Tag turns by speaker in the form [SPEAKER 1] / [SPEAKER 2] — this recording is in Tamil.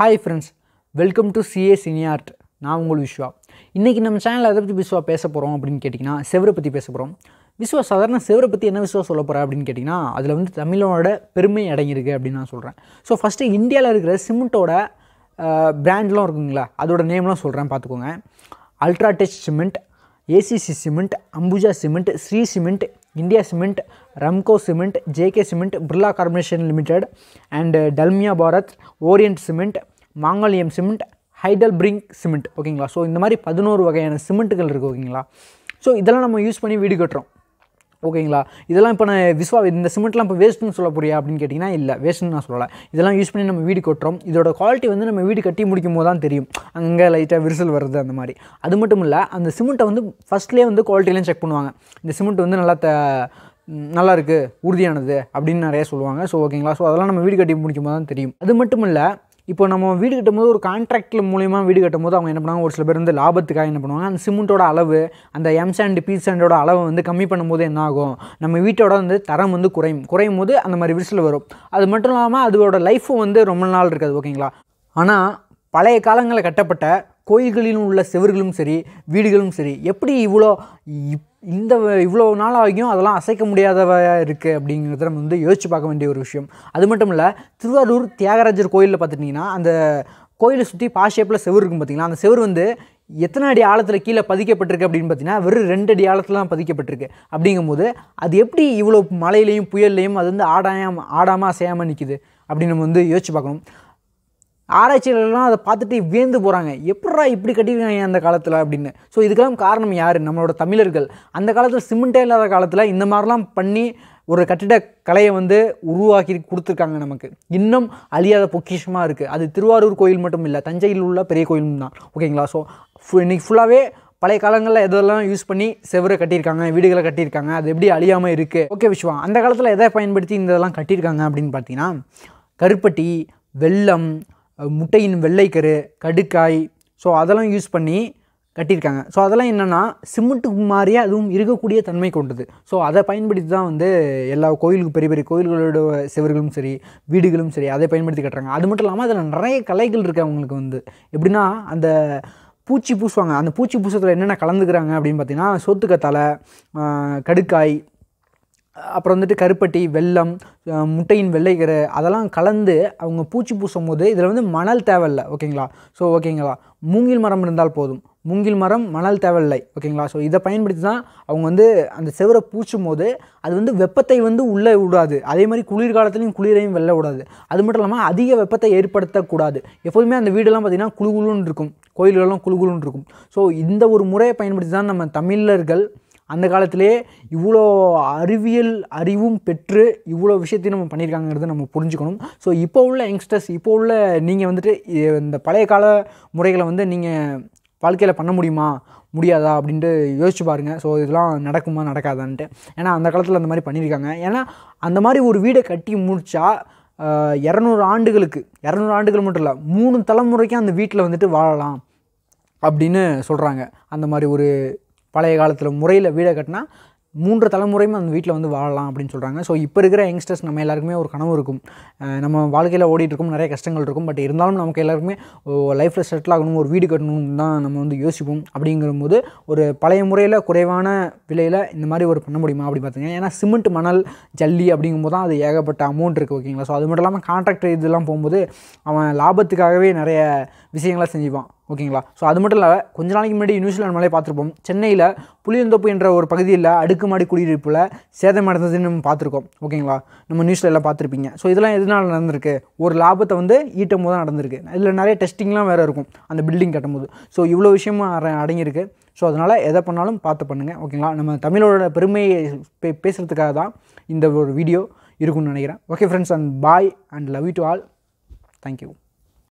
[SPEAKER 1] hi friends welcome to CA சினியார்ட் நான் உங்கள் விஸ்வா இன்றைக்கி நம்ம சேனலில் எதை பற்றி விஸ்வா பேச போகிறோம் அப்படின்னு கேட்டிங்கன்னா செவரை பற்றி பேச போகிறோம் விஸ்வா சாதாரண செவரை பற்றி என்ன விஸ்வா சொல்ல போகிறேன் அப்படின்னு கேட்டிங்கன்னா அதில் வந்து தமிழோட பெருமை அடங்கியிருக்கு அப்படின்னு நான் சொல்கிறேன் ஸோ ஃபஸ்ட்டு இந்தியாவில் இருக்கிற சிமெண்ட்டோட பிராண்ட்லாம் இருக்குங்களா அதோட நேம்லாம் சொல்கிறேன் பார்த்துக்கோங்க UltraTech cement ACC cement Ambuja cement Shree cement India cement Ramco cement JK cement Birla Corporation Limited and uh, Dalmia Bharat Orient cement மாங்கோலியம் சிமெண்ட் ஹைடல் பிரிங்க் சிமெண்ட் ஓகேங்களா ஸோ இந்த மாதிரி பதினோரு வகையான சிமெண்ட்டுகள் இருக்குது ஓகேங்களா ஸோ இதெல்லாம் நம்ம யூஸ் பண்ணி வீடு கட்டுறோம் ஓகேங்களா இதெல்லாம் இப்போ நான் விஸ்வா இந்த சிமெண்ட்லாம் இப்போ வேஸ்ட்டுன்னு சொல்ல போறியா அப்படின்னு கேட்டிங்கன்னா இல்லை வேஸ்ட்டுன்னு நான் சொல்லலை இதெல்லாம் யூஸ் பண்ணி நம்ம வீடு கொட்டுறோம் இதோட குவாலிட்டி வந்து நம்ம வீடு கட்டி முடிக்கும் போது தான் தெரியும் அங்கே லைட்டாக விரிசல் வருது அந்த மாதிரி அது மட்டும் இல்லை அந்த சிமெண்ட்டை வந்து ஃபஸ்ட்லேயே வந்து குவாலிட்டிலாம் செக் பண்ணுவாங்க இந்த சிமெண்ட் வந்து நல்லா த நல்லா இருக்குது உறுதியானது அப்படின்னு நிறைய சொல்லுவாங்க ஸோ ஓகேங்களா ஸோ அதெல்லாம் நம்ம வீடு கட்டி முடிக்கும் போது தான் தெரியும் அது மட்டும் இல்லை இப்போ நம்ம வீடு கட்டும்போது ஒரு கான்ட்ராக்டில் மூலியமாக வீடு கட்டும்போது அவங்க என்ன பண்ணுவாங்க ஒரு சில பேர் வந்து லாபத்துக்காக என்ன பண்ணுவாங்க அந்த சிமெண்ட்டோட அளவு அந்த எம் சாண்ட் பி சாண்டோட அளவு வந்து கம்மி பண்ணும்போது என்ன ஆகும் நம்ம வீட்டோட வந்து தரம் வந்து குறையும் குறையும் போது அந்த மாதிரி விரிசல் வரும் அது மட்டும் இல்லாமல் அதோட லைஃப்பும் வந்து ரொம்ப நாள் இருக்காது ஓகேங்களா ஆனால் பழைய காலங்களில் கட்டப்பட்ட கோயில்களிலும் உள்ள செவர்களும் சரி வீடுகளும் சரி எப்படி இவ்வளோ இப் இந்த இவ்வளோ நாள் ஆகியும் அதெல்லாம் அசைக்க முடியாதவையாக இருக்குது அப்படிங்கிறத நம்ம வந்து யோசித்து பார்க்க வேண்டிய ஒரு விஷயம் அது மட்டும் இல்லை திருவாரூர் தியாகராஜர் கோயிலில் பார்த்துட்டிங்கன்னா அந்த கோயிலை சுற்றி பாஷேப்பில் ஷேப்பில் செவர் இருக்கும் பார்த்திங்களா அந்த செவர் வந்து எத்தனை அடி ஆழத்தில் கீழே பதிக்கப்பட்டிருக்கு அப்படின்னு பார்த்தீங்கன்னா வெறும் ரெண்டு அடி ஆழத்தில் தான் பதிக்கப்பட்டிருக்கு அப்படிங்கும்போது அது எப்படி இவ்வளோ மழையிலையும் புயல்லையும் அது வந்து ஆடாயம் ஆடாமல் அசையாமல் நிற்கிது அப்படின்னு நம்ம வந்து யோசிச்சு பார்க்கணும் ஆராய்ச்சியாளர்கள்லாம் அதை பார்த்துட்டு வியந்து போகிறாங்க எப்படா இப்படி கட்டியிருக்காங்க அந்த காலத்தில் அப்படின்னு ஸோ இதுக்கெல்லாம் காரணம் யார் நம்மளோட தமிழர்கள் அந்த காலத்தில் சிமெண்ட்டே இல்லாத காலத்தில் இந்த மாதிரிலாம் பண்ணி ஒரு கட்டிட கலையை வந்து உருவாக்கி கொடுத்துருக்காங்க நமக்கு இன்னும் அழியாத பொக்கிஷமாக இருக்குது அது திருவாரூர் கோயில் மட்டும் இல்லை தஞ்சையில் உள்ள பெரிய கோயிலும் தான் ஓகேங்களா ஸோ இன்றைக்கி ஃபுல்லாகவே பழைய காலங்களில் எதெல்லாம் யூஸ் பண்ணி செவரை கட்டியிருக்காங்க வீடுகளை கட்டியிருக்காங்க அது எப்படி அழியாமல் இருக்குது ஓகே விஷ்வா அந்த காலத்தில் எதை பயன்படுத்தி இந்த இதெல்லாம் கட்டியிருக்காங்க அப்படின்னு பார்த்தீங்கன்னா கருப்பட்டி வெள்ளம் முட்டையின் வெள்ளைக்கரு கடுக்காய் ஸோ அதெல்லாம் யூஸ் பண்ணி கட்டியிருக்காங்க ஸோ அதெல்லாம் என்னென்னா சிமெண்ட்டுக்கு மாதிரியே அதுவும் இருக்கக்கூடிய தன்மை கொண்டது ஸோ அதை பயன்படுத்தி தான் வந்து எல்லா கோயிலுக்கு பெரிய பெரிய கோயில்களோட சிவர்களும் சரி வீடுகளும் சரி அதை பயன்படுத்தி கட்டுறாங்க அது மட்டும் இல்லாமல் அதில் நிறைய கலைகள் இருக்குது அவங்களுக்கு வந்து எப்படின்னா அந்த பூச்சி பூசுவாங்க அந்த பூச்சி பூசத்தில் என்னென்ன கலந்துக்கிறாங்க அப்படின்னு பார்த்தீங்கன்னா சோத்துக்கத்தலை கடுக்காய் அப்புறம் வந்துட்டு கருப்பட்டி வெள்ளம் முட்டையின் வெள்ளைக்கரை அதெல்லாம் கலந்து அவங்க பூச்சி பூசும் போது இதில் வந்து மணல் தேவையில்லை ஓகேங்களா ஸோ ஓகேங்களா மூங்கில் மரம் இருந்தால் போதும் மூங்கில் மரம் மணல் தேவையில்லை ஓகேங்களா ஸோ இதை பயன்படுத்தி தான் அவங்க வந்து அந்த செவரை பூச்சும் போது அது வந்து வெப்பத்தை வந்து உள்ளே விடாது அதே மாதிரி குளிர்காலத்துலையும் குளிரையும் வெளில விடாது அது மட்டும் இல்லாமல் அதிக வெப்பத்தை ஏற்படுத்தக்கூடாது எப்போதுமே அந்த வீடெல்லாம் பார்த்திங்கன்னா குழுகுலுன்னு இருக்கும் கோயில்களெல்லாம் குழுகுலுன்னு இருக்கும் ஸோ இந்த ஒரு முறையை பயன்படுத்தி தான் நம்ம தமிழர்கள் அந்த காலத்திலே இவ்வளோ அறிவியல் அறிவும் பெற்று இவ்வளோ விஷயத்தையும் நம்ம பண்ணியிருக்காங்கிறத நம்ம புரிஞ்சுக்கணும் ஸோ இப்போ உள்ள யங்ஸ்டர்ஸ் இப்போ உள்ள நீங்கள் வந்துட்டு இந்த பழைய கால முறைகளை வந்து நீங்கள் வாழ்க்கையில் பண்ண முடியுமா முடியாதா அப்படின்ட்டு யோசிச்சு பாருங்கள் ஸோ இதெல்லாம் நடக்குமா நடக்காதான்ட்டு ஏன்னா அந்த காலத்தில் அந்த மாதிரி பண்ணியிருக்காங்க ஏன்னா அந்த மாதிரி ஒரு வீடை கட்டி முடித்தா இரநூறு ஆண்டுகளுக்கு இரநூறு ஆண்டுகள் மட்டும் இல்லை மூணு தலைமுறைக்கும் அந்த வீட்டில் வந்துட்டு வாழலாம் அப்படின்னு சொல்கிறாங்க அந்த மாதிரி ஒரு பழைய காலத்தில் முறையில் வீடை கட்டினா மூன்று தலைமுறையும் அந்த வீட்டில் வந்து வாழலாம் அப்படின்னு சொல்கிறாங்க ஸோ இப்போ இருக்கிற யங்ஸ்டர்ஸ் நம்ம எல்லாருக்குமே ஒரு கனவு இருக்கும் நம்ம வாழ்க்கையில் ஓடிட்டுருக்கும் நிறைய கஷ்டங்கள் இருக்கும் பட் இருந்தாலும் நமக்கு எல்லாருக்குமே லைஃப்பில் செட்டில் ஆகணும் ஒரு வீடு கட்டணும் தான் நம்ம வந்து யோசிப்போம் அப்படிங்கும்போது ஒரு பழைய முறையில் குறைவான விலையில் இந்த மாதிரி ஒரு பண்ண முடியுமா அப்படி பார்த்தீங்கன்னா ஏன்னா சிமெண்ட் மணல் ஜல்லி அப்படிங்கும்போது தான் அது ஏகப்பட்ட அமௌண்ட் இருக்குது ஓகேங்களா ஸோ அது மட்டும் இல்லாமல் கான்ட்ராக்டர் இதெல்லாம் போகும்போது அவன் லாபத்துக்காகவே நிறைய விஷயங்களை செஞ்சுப்பான் ஓகேங்களா ஸோ அது மட்டும் இல்லை கொஞ்ச நாளைக்கு முன்னாடி நியூஸில் நம்மளே பார்த்துருப்போம் சென்னையில் புளியந்தோப்பு என்ற ஒரு பகுதியில் அடுக்குமாடி குடியிருப்பில் சேதம் நடந்ததுன்னு நம்ம பார்த்துருக்கோம் ஓகேங்களா நம்ம நியூஸில் எல்லாம் பார்த்துருப்பீங்க ஸோ இதெல்லாம் எதனால் நடந்திருக்கு ஒரு லாபத்தை வந்து ஈட்டும் போது தான் நடந்திருக்கு இதில் நிறைய டெஸ்டிங்லாம் வேறு இருக்கும் அந்த பில்டிங் கட்டும்போது ஸோ இவ்வளோ விஷயமும் அடங்கியிருக்கு ஸோ அதனால் எதை பண்ணாலும் பார்த்து பண்ணுங்கள் ஓகேங்களா நம்ம தமிழோட பெருமையை பே பேசுகிறதுக்காக தான் இந்த ஒரு வீடியோ இருக்குன்னு நினைக்கிறேன் okay friends and bye and love to all thank you